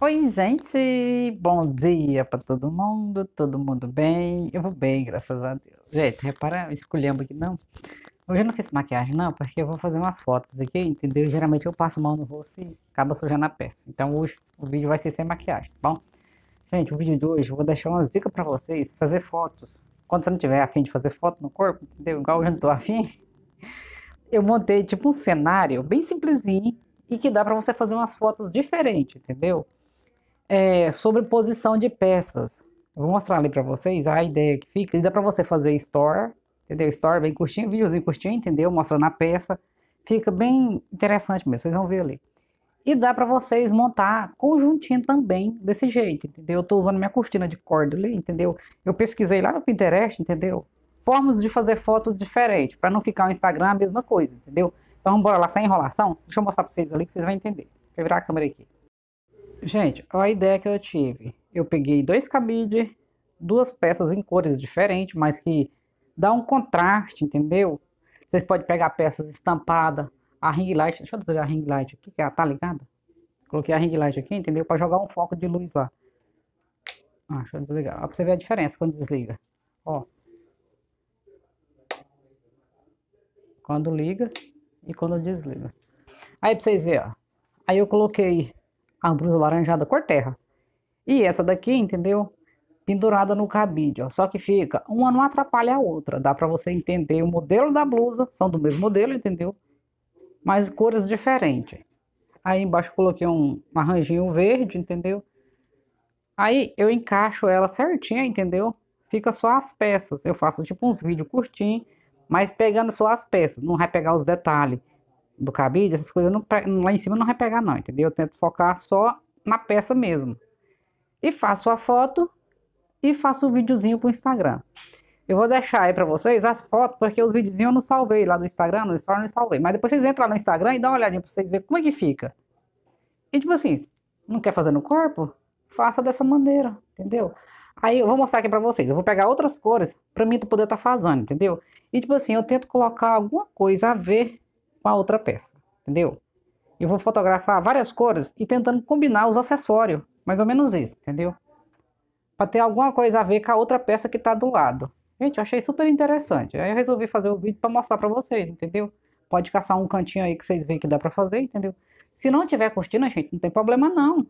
Oi, gente, bom dia para todo mundo, todo mundo bem? Eu vou bem, graças a Deus. Gente, repara, escolhendo aqui, não. Hoje eu não fiz maquiagem, não, porque eu vou fazer umas fotos aqui, entendeu? Geralmente eu passo mal no rosto e acaba sujando a peça. Então hoje o vídeo vai ser sem maquiagem, tá bom? Gente, o vídeo de hoje eu vou deixar umas dicas para vocês fazer fotos. Quando você não tiver afim de fazer foto no corpo, entendeu? Igual eu não tô afim. Eu montei tipo um cenário bem simplesinho e que dá para você fazer umas fotos diferentes, entendeu? é, sobre posição de peças. Eu vou mostrar ali para vocês a ideia que fica. E dá para você fazer store, entendeu? Store bem curtinho, videozinho curtinho, entendeu? Mostrando a peça. Fica bem interessante mesmo, vocês vão ver ali. E dá para vocês montar conjuntinho também desse jeito, entendeu? Eu tô usando minha cortina de corda ali, entendeu? Eu pesquisei lá no Pinterest, entendeu? Formas de fazer fotos diferentes, para não ficar o Instagram a mesma coisa, entendeu? Então bora lá, sem enrolação. Deixa eu mostrar para vocês ali que vocês vão entender. Vou virar a câmera aqui. Gente, olha a ideia que eu tive. Eu peguei dois cabides, duas peças em cores diferentes, mas que dá um contraste, entendeu? Vocês podem pegar peças estampadas, a ring light, deixa eu desligar a ring light aqui, que ela tá ligada. Coloquei a ring light aqui, entendeu? Para jogar um foco de luz lá. Ah, deixa eu desligar. Ó, pra você ver a diferença quando desliga. Ó. Quando liga e quando desliga. Aí pra vocês verem, ó. Aí eu coloquei a blusa laranjada cor terra. E essa daqui, entendeu? Pendurada no cabide, ó. Só que fica, uma não atrapalha a outra. Dá para você entender o modelo da blusa, são do mesmo modelo, entendeu? Mas cores diferentes. Aí embaixo coloquei um arranjinho verde, entendeu? Aí eu encaixo ela certinha, entendeu? Fica só as peças. Eu faço tipo uns vídeos curtinhos, mas pegando só as peças, não vai pegar os detalhes do cabide, essas coisas não, lá em cima não vai pegar não, entendeu? Eu tento focar só na peça mesmo. E faço a foto e faço o um videozinho pro Instagram. Eu vou deixar aí para vocês as fotos, porque os videozinhos eu não salvei lá do Instagram, no Story eu não salvei. Mas depois vocês entram lá no Instagram e dão uma olhadinha pra vocês verem como é que fica. E tipo assim, não quer fazer no corpo? Faça dessa maneira, entendeu? Aí eu vou mostrar aqui pra vocês. Eu vou pegar outras cores pra mim poder estar tá fazendo, entendeu? E tipo assim, eu tento colocar alguma coisa a ver com a outra peça, entendeu? Eu vou fotografar várias cores e tentando combinar os acessórios, mais ou menos isso, entendeu? Para ter alguma coisa a ver com a outra peça que está do lado. Gente, eu achei super interessante. Aí eu resolvi fazer o vídeo para mostrar para vocês, entendeu? Pode caçar um cantinho aí que vocês veem que dá para fazer, entendeu? Se não tiver cortina, gente, não tem problema não.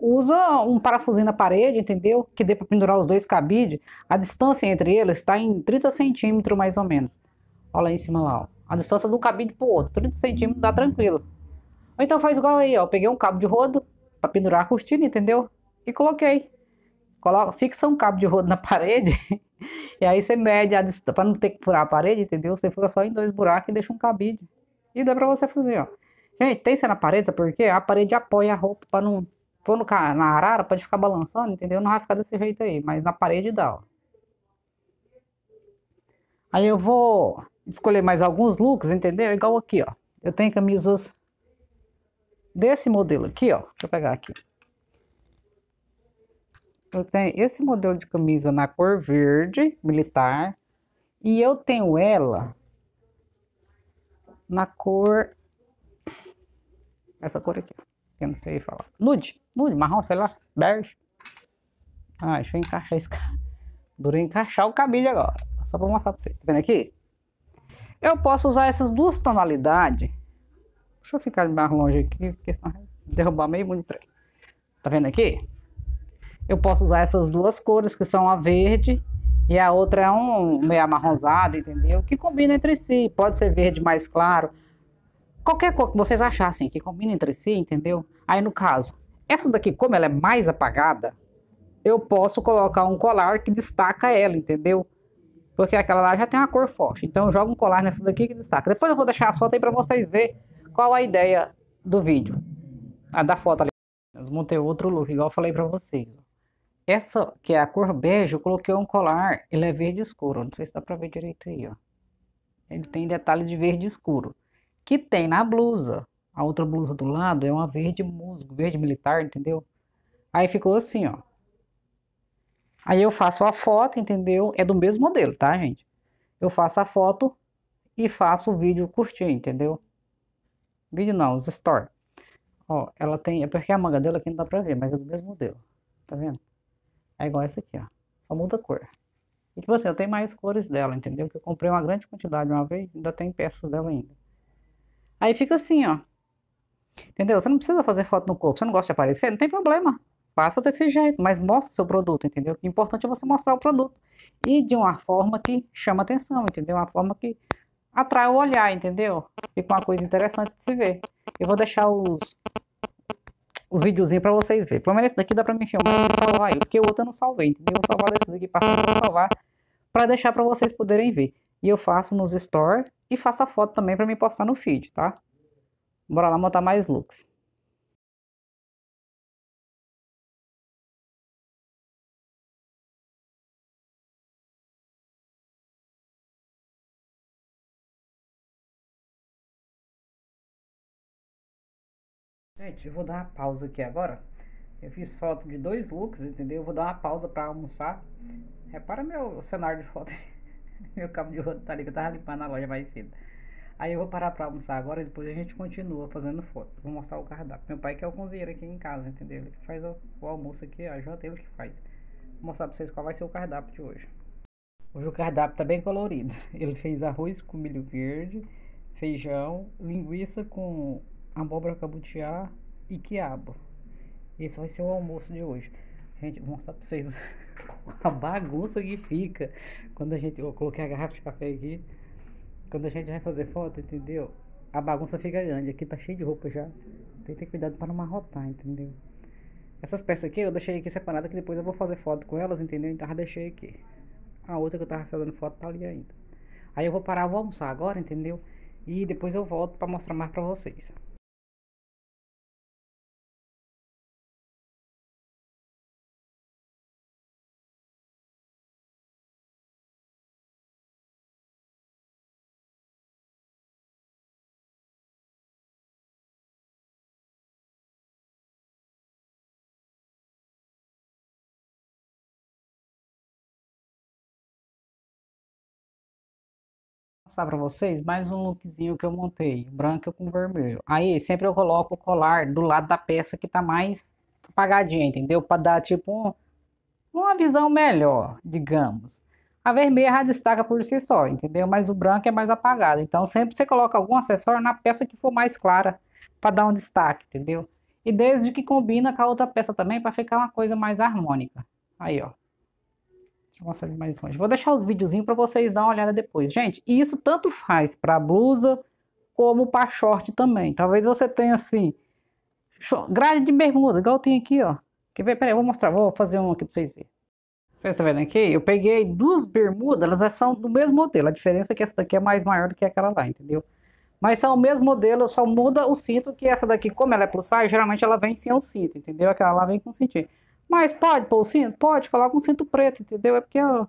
Usa um parafusinho na parede, entendeu? Que dê para pendurar os dois cabides. A distância entre eles está em 30 centímetros mais ou menos. Olha lá em cima lá, ó. A distância de um cabide pro outro, 30 centímetros, dá tranquilo. Ou então faz igual aí, ó. Peguei um cabo de rodo para pendurar a cortina, entendeu? E coloquei. Coloca, fixa um cabo de rodo na parede e aí você mede a distância, para não ter que furar a parede, entendeu? Você fura só em dois buracos e deixa um cabide. E dá para você fazer, ó. Gente, tem na parede, porque a parede apoia a roupa para não pôr no, na arara, pode ficar balançando, entendeu? Não vai ficar desse jeito aí, mas na parede dá, ó. Aí eu vou escolher mais alguns looks, entendeu? Igual aqui, ó. Eu tenho camisas desse modelo aqui, ó. Deixa eu pegar aqui. Eu tenho esse modelo de camisa na cor verde, militar. E eu tenho ela na cor... Essa cor aqui, que eu não sei falar. Nude, nude, marrom, sei lá, bege. Ah, deixa eu encaixar esse cara. Durou encaixar o cabide agora. Só pra mostrar pra vocês. Tá vendo aqui? Eu posso usar essas duas tonalidades. Deixa eu ficar mais longe aqui, porque senão derrubar meio muito Tá vendo aqui? Eu posso usar essas duas cores, que são a verde e a outra é um meio amarronzado, entendeu? Que combina entre si. Pode ser verde mais claro. Qualquer cor que vocês achassem que combina entre si, entendeu? Aí no caso, essa daqui, como ela é mais apagada, eu posso colocar um colar que destaca ela, entendeu? porque aquela lá já tem uma cor forte. Então joga jogo um colar nessa daqui que destaca. Depois eu vou deixar as fotos aí para vocês verem qual a ideia do vídeo. A da foto ali. Eu montei outro look, igual eu falei para vocês. Essa que é a cor bege, eu coloquei um colar, ele é verde escuro. Não sei se dá para ver direito aí, ó. Ele tem detalhes de verde escuro. Que tem na blusa. A outra blusa do lado é uma verde musgo, verde militar, entendeu? Aí ficou assim, ó. Aí eu faço a foto, entendeu? É do mesmo modelo, tá, gente? Eu faço a foto e faço o vídeo curtinho, entendeu? Vídeo não, os store. Ó, ela tem, é porque a manga dela aqui não dá pra ver, mas é do mesmo modelo, tá vendo? É igual essa aqui, ó, só muda a cor. E tipo assim, eu tenho mais cores dela, entendeu? Porque eu comprei uma grande quantidade uma vez, ainda tem peças dela ainda. Aí fica assim, ó. Entendeu? Você não precisa fazer foto no corpo, você não gosta de aparecer, não tem problema faça desse jeito, mas mostre o seu produto, entendeu? O importante é você mostrar o produto. E de uma forma que chama atenção, entendeu? Uma forma que atrai o olhar, entendeu? Fica uma coisa interessante de se ver. Eu vou deixar os, os videozinhos para vocês verem. Pelo menos esse daqui dá para me filmar e salvar ele, porque o outro eu não salvei, entendeu? Eu vou salvar desses aqui para salvar, para deixar para vocês poderem ver. E eu faço nos store e faço a foto também para me postar no feed, tá? Bora lá montar mais looks. Gente, eu vou dar uma pausa aqui agora. Eu fiz foto de dois looks, entendeu? Eu vou dar uma pausa pra almoçar. Repara meu cenário de foto. meu cabo de rodo tá ali, que eu tava limpando a loja mais cedo. Aí eu vou parar pra almoçar agora e depois a gente continua fazendo foto. Vou mostrar o cardápio. Meu pai que é o cozinheiro aqui em casa, entendeu? Ele que faz o, o almoço aqui, a tem ele que faz. Vou mostrar pra vocês qual vai ser o cardápio de hoje. Hoje o cardápio tá bem colorido. Ele fez arroz com milho verde, feijão, linguiça com abóbora cabutiá e quiabo. Esse vai ser o almoço de hoje. Gente, vou mostrar pra vocês a bagunça que fica quando a gente. Eu coloquei a garrafa de café aqui. Quando a gente vai fazer foto, entendeu? A bagunça fica grande. Aqui tá cheio de roupa já. Tem que ter cuidado para não marrotar, entendeu? Essas peças aqui eu deixei aqui separadas que depois eu vou fazer foto com elas, entendeu? Então eu deixei aqui. A outra que eu tava fazendo foto tá ali ainda. Aí eu vou parar, vou almoçar agora, entendeu? E depois eu volto para mostrar mais para vocês. mostrar para vocês mais um lookzinho que eu montei, branco com vermelho. Aí sempre eu coloco o colar do lado da peça que tá mais apagadinha, entendeu? Para dar tipo uma visão melhor, digamos. A vermelha já destaca por si só, entendeu? Mas o branco é mais apagado. Então sempre você coloca algum acessório na peça que for mais clara para dar um destaque, entendeu? E desde que combina com a outra peça também para ficar uma coisa mais harmônica. Aí, ó consegue é mais longe. Vou deixar os videozinhos para vocês dar uma olhada depois. Gente, isso tanto faz para blusa como para short também. Talvez você tenha assim, grade de bermuda, igual tem aqui, ó. Quer ver? Peraí, eu vou mostrar, vou fazer um aqui para vocês verem. Vocês estão tá vendo aqui? Eu peguei duas bermudas, elas são do mesmo modelo. A diferença é que essa daqui é mais maior do que aquela lá, entendeu? Mas são o mesmo modelo, só muda o cinto, que essa daqui, como ela é plus size, geralmente ela vem sem o cinto, entendeu? Aquela lá vem com cintinho. Mas pode pôr o cinto? Pode, coloca um cinto preto, entendeu? É porque eu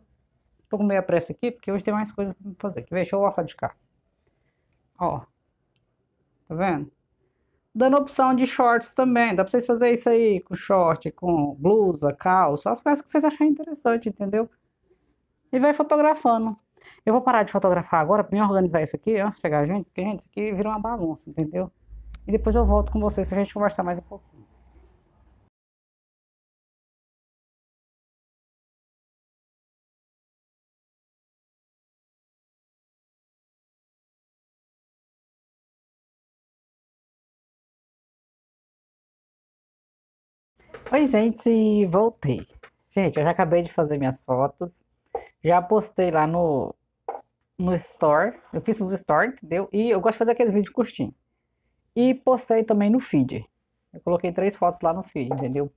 tô com meia pressa aqui, porque hoje tem mais coisa pra fazer. Quer Deixa eu mostrar de cá. Ó. Tá vendo? Dando opção de shorts também. Dá pra vocês fazer isso aí com short, com blusa, calça, as coisas que vocês acharem interessante, entendeu? E vai fotografando. Eu vou parar de fotografar agora pra me organizar isso aqui antes de chegar a gente, porque, gente, isso aqui vira uma bagunça, entendeu? E depois eu volto com vocês pra gente conversar mais um pouquinho. Oi, gente, voltei. Gente, eu já acabei de fazer minhas fotos. Já postei lá no, no Store. Eu fiz os Store, entendeu? E eu gosto de fazer aqueles vídeos curtinhos. E postei também no feed. Eu coloquei três fotos lá no feed, entendeu?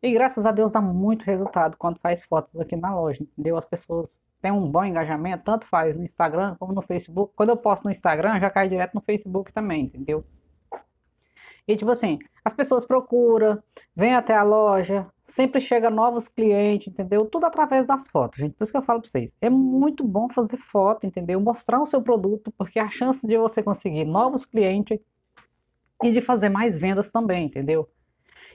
E graças a Deus dá muito resultado quando faz fotos aqui na loja, entendeu? As pessoas têm um bom engajamento, tanto faz no Instagram como no Facebook. Quando eu posto no Instagram, já cai direto no Facebook também, entendeu? E tipo assim, as pessoas procuram, vêm até a loja, sempre chega novos clientes, entendeu? Tudo através das fotos, gente. Por isso que eu falo para vocês, é muito bom fazer foto, entendeu? Mostrar o seu produto, porque a chance de você conseguir novos clientes e de fazer mais vendas também, entendeu?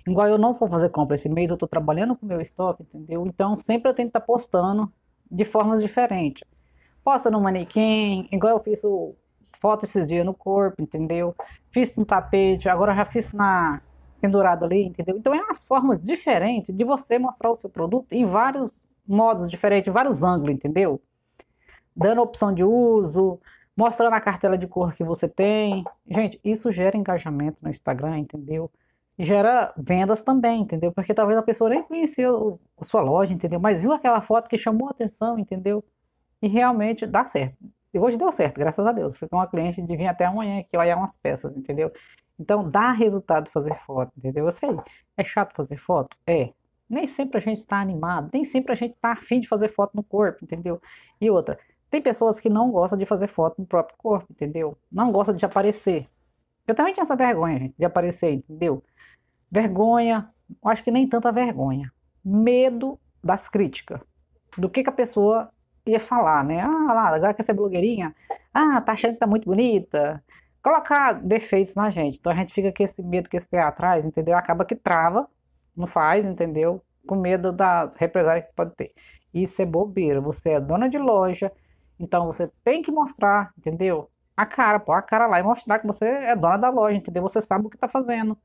Igual eu não vou fazer compra esse mês, eu estou trabalhando com o meu estoque, entendeu? Então sempre eu tento estar tá postando de formas diferentes. Posta no manequim, igual eu fiz o foto esses dias no corpo, entendeu? Fiz no tapete, agora já fiz na pendurado ali, entendeu? Então é umas formas diferentes de você mostrar o seu produto em vários modos diferentes, em vários ângulos, entendeu? Dando opção de uso, mostrando a cartela de cor que você tem. Gente, isso gera engajamento no Instagram, entendeu? Gera vendas também, entendeu? Porque talvez a pessoa nem conheceu a sua loja, entendeu? Mas viu aquela foto que chamou a atenção, entendeu? E realmente dá certo. E hoje deu certo, graças a Deus. Fui com uma cliente de vir até amanhã aqui olhar umas peças, entendeu? Então dá resultado fazer foto, entendeu? Eu sei, é chato fazer foto? É. Nem sempre a gente está animado, nem sempre a gente está afim de fazer foto no corpo, entendeu? E outra, tem pessoas que não gostam de fazer foto no próprio corpo, entendeu? Não gostam de aparecer. Eu também tinha essa vergonha, gente, de aparecer, entendeu? Vergonha, acho que nem tanta vergonha. Medo das críticas. Do que, que a pessoa ia falar, né? Ah, lá, agora quer ser blogueirinha? Ah, tá achando que tá muito bonita? Colocar defeitos na gente. Então a gente fica com esse medo, que esse pé atrás, entendeu? Acaba que trava, não faz, entendeu? Com medo das represálias que pode ter. Isso é bobeira. Você é dona de loja, então você tem que mostrar, entendeu? A cara, pô, a cara lá e mostrar que você é dona da loja, entendeu? Você sabe o que tá fazendo.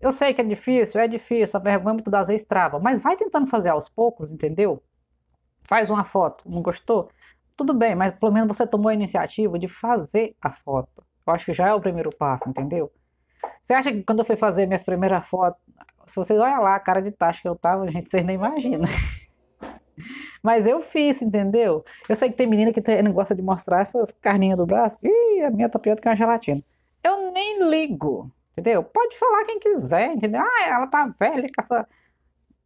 Eu sei que é difícil, é difícil, a vergonha muitas das vezes trava, mas vai tentando fazer aos poucos, entendeu? faz uma foto, não gostou? Tudo bem, mas pelo menos você tomou a iniciativa de fazer a foto. Eu acho que já é o primeiro passo, entendeu? Você acha que quando eu fui fazer minhas primeiras fotos, se vocês olham lá a cara de taxa que eu tava, gente, vocês nem imaginam. Mas eu fiz, entendeu? Eu sei que tem menina que tem, não gosta de mostrar essas carninhas do braço. Ih, a minha tá pior do que uma gelatina. Eu nem ligo, entendeu? Pode falar quem quiser, entendeu? Ah, ela tá velha com essa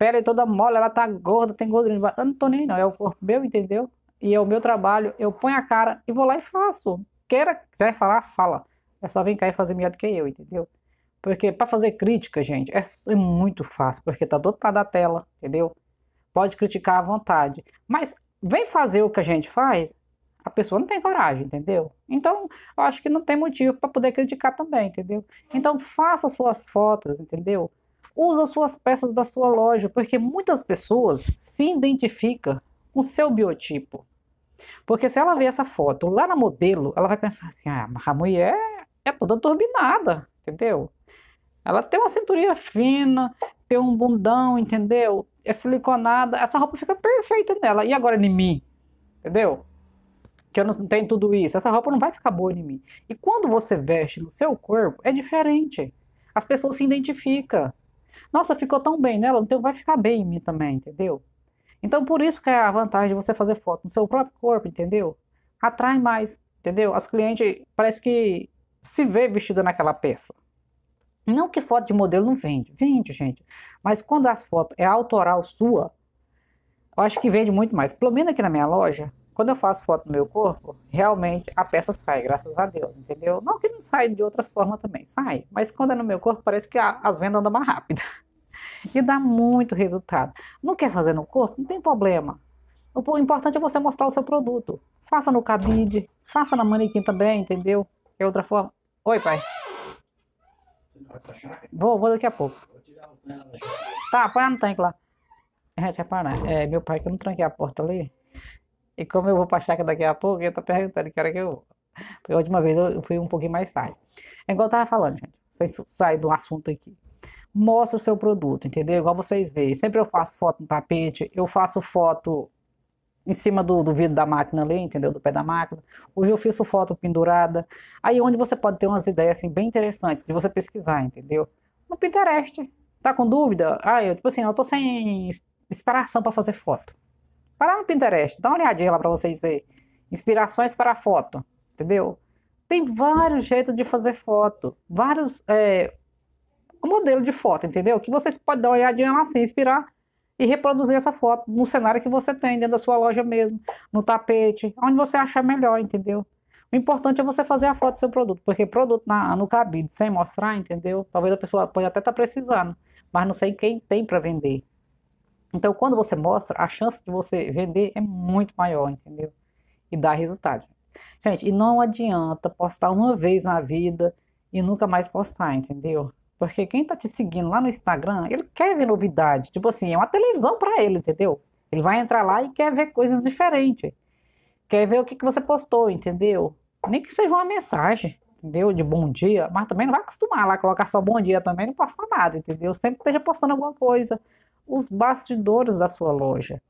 pele é toda mole, ela tá gorda, tem gordura. Eu não tô nem não, é o corpo meu, entendeu? E é o meu trabalho, eu ponho a cara e vou lá e faço. Queira, quiser falar, fala. É só vir cá e fazer melhor do que eu, entendeu? Porque para fazer crítica, gente, é, é, muito fácil, porque tá do outro lado da tela, entendeu? Pode criticar à vontade. Mas vem fazer o que a gente faz, a pessoa não tem coragem, entendeu? Então, eu acho que não tem motivo para poder criticar também, entendeu? Então, faça suas fotos, entendeu? usa suas peças da sua loja, porque muitas pessoas se identificam com seu biotipo. Porque se ela vê essa foto lá na modelo, ela vai pensar assim: ah, a mulher é toda turbinada, entendeu? Ela tem uma cinturinha fina, tem um bundão, entendeu? É siliconada, essa roupa fica perfeita nela. E agora em mim, entendeu? Que eu não tenho tudo isso. Essa roupa não vai ficar boa em mim. E quando você veste no seu corpo, é diferente. As pessoas se identificam. Nossa, ficou tão bem nela, então vai ficar bem em mim também, entendeu? Então, por isso que é a vantagem de você fazer foto no seu próprio corpo, entendeu? Atrai mais, entendeu? As clientes parece que se vê vestida naquela peça. Não que foto de modelo não vende, vende, gente. Mas quando as fotos é autoral sua, eu acho que vende muito mais. Pelo menos aqui na minha loja, quando eu faço foto do meu corpo, realmente a peça sai, graças a Deus, entendeu? Não que não saia de outras formas também, sai. Mas quando é no meu corpo, parece que a, as vendas andam mais rápido. e dá muito resultado. Não quer fazer no corpo? Não tem problema. O importante é você mostrar o seu produto. Faça no cabide, faça na manequim também, entendeu? É outra forma. Oi, pai. Vou, vou daqui a pouco. Tá, põe no tanque lá. Gente, é, repara, é meu pai que eu não tranquei a porta ali. E como eu vou pra chácara daqui a pouco, eu tô perguntando que hora que eu vou. Porque a última vez eu fui um pouquinho mais tarde. É igual eu estava falando, gente. Vocês saem do assunto aqui. Mostra o seu produto, entendeu? Igual vocês veem. Sempre eu faço foto no tapete, eu faço foto em cima do, do vidro da máquina ali, entendeu? Do pé da máquina. Hoje eu fiz foto pendurada. Aí onde você pode ter umas ideias assim bem interessantes de você pesquisar, entendeu? No Pinterest. Tá com dúvida? Ah, eu tipo assim, eu tô sem inspiração para fazer foto. Vai lá no Pinterest, dá uma olhadinha lá para vocês verem. Inspirações para foto, entendeu? Tem vários jeitos de fazer foto, vários é, modelos de foto, entendeu? Que vocês podem dar uma olhadinha lá, se assim, inspirar e reproduzir essa foto no cenário que você tem, dentro da sua loja mesmo, no tapete, onde você achar melhor, entendeu? O importante é você fazer a foto do seu produto, porque produto na, no cabide sem mostrar, entendeu? Talvez a pessoa pode até estar tá precisando, mas não sei quem tem para vender. Então, quando você mostra, a chance de você vender é muito maior, entendeu? E dar resultado. Gente, e não adianta postar uma vez na vida e nunca mais postar, entendeu? Porque quem tá te seguindo lá no Instagram, ele quer ver novidade. Tipo assim, é uma televisão para ele, entendeu? Ele vai entrar lá e quer ver coisas diferentes. Quer ver o que, que você postou, entendeu? Nem que seja uma mensagem, entendeu? De bom dia, mas também não vai acostumar lá, colocar só bom dia também, não posta nada, entendeu? Sempre esteja postando alguma coisa os bastidores da sua loja.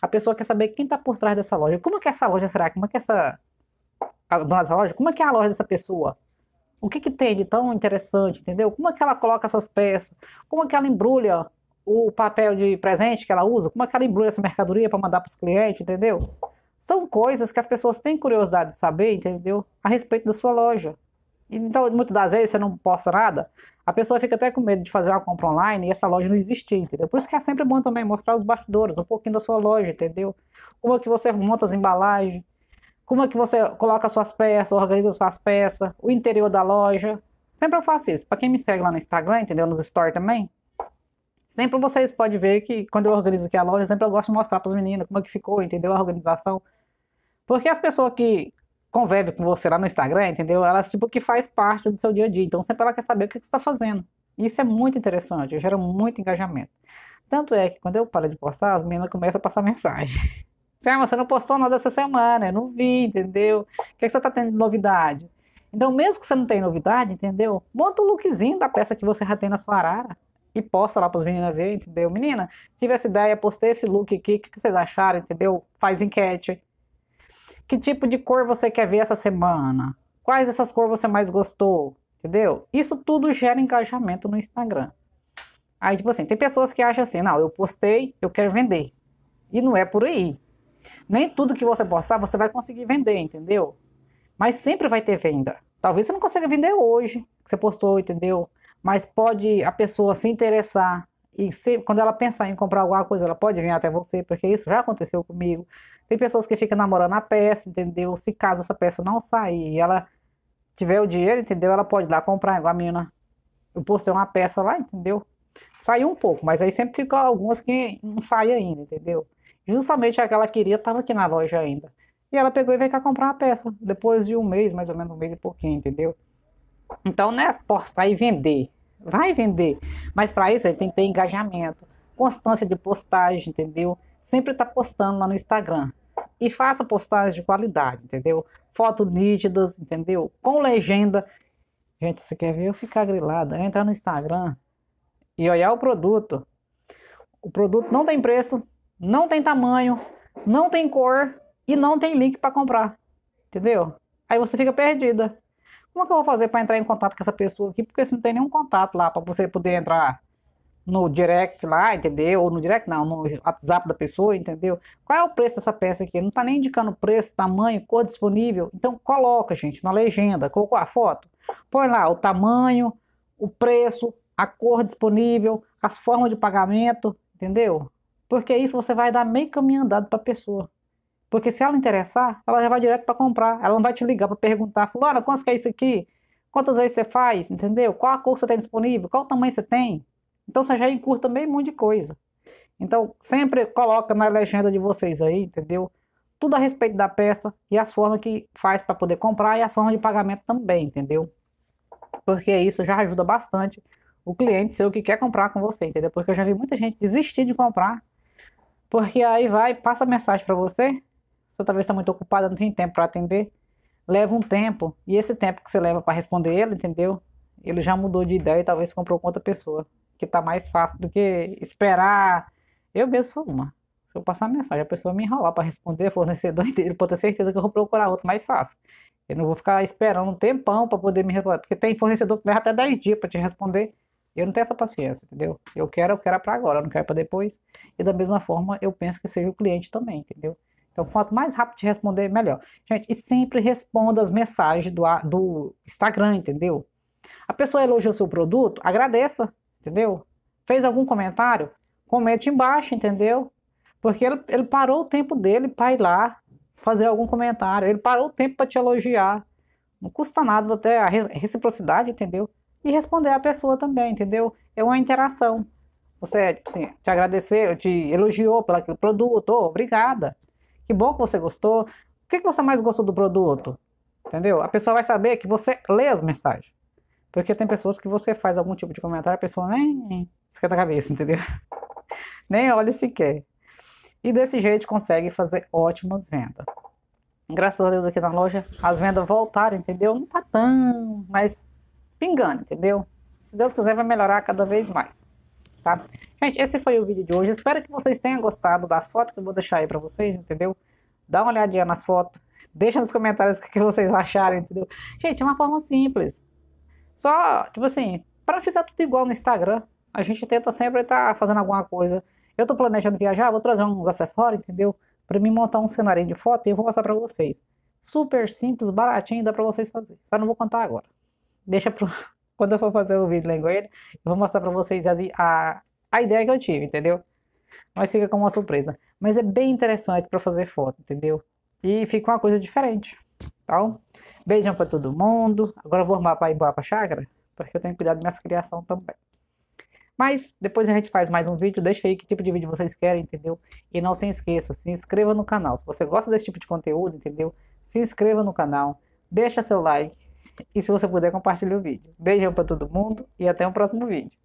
A pessoa quer saber quem está por trás dessa loja. Como é que é essa loja será? Como é que é essa a dona dessa loja? Como é que é a loja dessa pessoa? O que que tem de tão interessante, entendeu? Como é que ela coloca essas peças? Como é que ela embrulha o papel de presente que ela usa? Como é que ela embrulha essa mercadoria para mandar para os clientes, entendeu? São coisas que as pessoas têm curiosidade de saber, entendeu? A respeito da sua loja. Então, muitas das vezes você não posta nada, a pessoa fica até com medo de fazer uma compra online e essa loja não existir, entendeu? Por isso que é sempre bom também mostrar os bastidores, um pouquinho da sua loja, entendeu? Como é que você monta as embalagens, como é que você coloca suas peças, organiza suas peças, o interior da loja. Sempre eu faço isso. Para quem me segue lá no Instagram, entendeu? Nos stories também. Sempre vocês podem ver que quando eu organizo aqui a loja, sempre eu gosto de mostrar para as meninas como é que ficou, entendeu? A organização. Porque as pessoas que convive com você lá no Instagram, entendeu? Ela, tipo, que faz parte do seu dia a dia. Então, sempre ela quer saber o que, você está fazendo. Isso é muito interessante, gera muito engajamento. Tanto é que quando eu paro de postar, as meninas começam a passar mensagem. Assim, ah, você não postou nada essa semana, eu não vi, entendeu? O que, é que você está tendo de novidade? Então, mesmo que você não tenha novidade, entendeu? Monta o um lookzinho da peça que você já tem na sua arara e posta lá para as meninas verem, entendeu? Menina, tive essa ideia, postei esse look aqui, o que, que vocês acharam, entendeu? Faz enquete, que tipo de cor você quer ver essa semana? Quais dessas cores você mais gostou? Entendeu? Isso tudo gera engajamento no Instagram. Aí, tipo assim, tem pessoas que acham assim, não, eu postei, eu quero vender. E não é por aí. Nem tudo que você postar, você vai conseguir vender, entendeu? Mas sempre vai ter venda. Talvez você não consiga vender hoje, que você postou, entendeu? Mas pode a pessoa se interessar. E se, quando ela pensar em comprar alguma coisa, ela pode vir até você, porque isso já aconteceu comigo. Tem pessoas que ficam namorando a peça, entendeu? Se caso essa peça não sair e ela tiver o dinheiro, entendeu? Ela pode lá comprar, igual a menina. Eu postei uma peça lá, entendeu? Saiu um pouco, mas aí sempre ficam algumas que não saem ainda, entendeu? Justamente a que ela queria estava aqui na loja ainda. E ela pegou e veio cá comprar uma peça. Depois de um mês, mais ou menos um mês e pouquinho, entendeu? Então não é postar e vender. Vai vender. Mas para isso aí tem que ter engajamento, constância de postagem, entendeu? Sempre tá postando lá no Instagram e faça postagens de qualidade, entendeu? Fotos nítidas, entendeu? Com legenda. Gente, você quer ver eu ficar grilada? É entrar no Instagram e olhar o produto. O produto não tem preço, não tem tamanho, não tem cor e não tem link para comprar, entendeu? Aí você fica perdida. Como é que eu vou fazer para entrar em contato com essa pessoa aqui? Porque você não tem nenhum contato lá para você poder entrar no direct lá, entendeu? Ou no direct não, no WhatsApp da pessoa, entendeu? Qual é o preço dessa peça aqui? não tá nem indicando preço, tamanho, cor disponível. Então coloca, gente, na legenda, colocou a foto, põe lá o tamanho, o preço, a cor disponível, as formas de pagamento, entendeu? Porque isso você vai dar meio caminho andado para a pessoa. Porque se ela interessar, ela já vai direto para comprar. Ela não vai te ligar para perguntar, fulana, quanto que é isso aqui? Quantas vezes você faz, entendeu? Qual a cor você tem disponível? Qual o tamanho você tem? Então você já encurta meio um monte de coisa. Então sempre coloca na legenda de vocês aí, entendeu? Tudo a respeito da peça e as formas que faz para poder comprar e as formas de pagamento também, entendeu? Porque isso já ajuda bastante o cliente ser o que quer comprar com você, entendeu? Porque eu já vi muita gente desistir de comprar, porque aí vai, passa mensagem para você, você talvez está muito ocupada, não tem tempo para atender, leva um tempo, e esse tempo que você leva para responder ele, entendeu? Ele já mudou de ideia e talvez comprou com outra pessoa que tá mais fácil do que esperar. Eu mesmo sou uma. Se eu passar mensagem, a pessoa me enrolar para responder, fornecedor inteiro, pode ter certeza que eu vou procurar outro mais fácil. Eu não vou ficar esperando um tempão para poder me responder, porque tem fornecedor que leva até 10 dias para te responder. Eu não tenho essa paciência, entendeu? Eu quero, eu quero para agora, eu não quero para depois. E da mesma forma, eu penso que seja o cliente também, entendeu? Então, quanto mais rápido te responder, melhor. Gente, e sempre responda as mensagens do, do Instagram, entendeu? A pessoa elogia o seu produto, agradeça entendeu? Fez algum comentário? Comente embaixo, entendeu? Porque ele, ele parou o tempo dele para ir lá fazer algum comentário. Ele parou o tempo para te elogiar. Não custa nada até a reciprocidade, entendeu? E responder a pessoa também, entendeu? É uma interação. Você, assim, te agradecer, te elogiou pelo produto, oh, obrigada. Que bom que você gostou. O que, que você mais gostou do produto? Entendeu? A pessoa vai saber que você lê as mensagens. Porque tem pessoas que você faz algum tipo de comentário, a pessoa nem esquenta a cabeça, entendeu? nem olha sequer. E desse jeito consegue fazer ótimas vendas. Graças a Deus aqui na loja as vendas voltaram, entendeu? Não tá tão, mas pingando, entendeu? Se Deus quiser vai melhorar cada vez mais, tá? Gente, esse foi o vídeo de hoje. Espero que vocês tenham gostado das fotos que eu vou deixar aí para vocês, entendeu? Dá uma olhadinha nas fotos, deixa nos comentários o que vocês acharam, entendeu? Gente, é uma forma simples só, tipo assim, para ficar tudo igual no Instagram, a gente tenta sempre estar tá fazendo alguma coisa. Eu tô planejando viajar, vou trazer uns acessórios, entendeu? Para mim montar um cenário de foto e eu vou mostrar para vocês. Super simples, baratinho, dá para vocês fazer. Só não vou contar agora. Deixa pro quando eu for fazer o vídeo lá eu vou mostrar para vocês a, a, a ideia que eu tive, entendeu? Mas fica como uma surpresa. Mas é bem interessante para fazer foto, entendeu? E fica uma coisa diferente, tá? Beijão para todo mundo. Agora eu vou arrumar para ir embora para chácara, porque eu tenho que cuidar da minha criação também. Mas depois a gente faz mais um vídeo, deixa aí que tipo de vídeo vocês querem, entendeu? E não se esqueça, se inscreva no canal. Se você gosta desse tipo de conteúdo, entendeu? Se inscreva no canal, deixa seu like e se você puder compartilhe o vídeo. Beijão para todo mundo e até o próximo vídeo.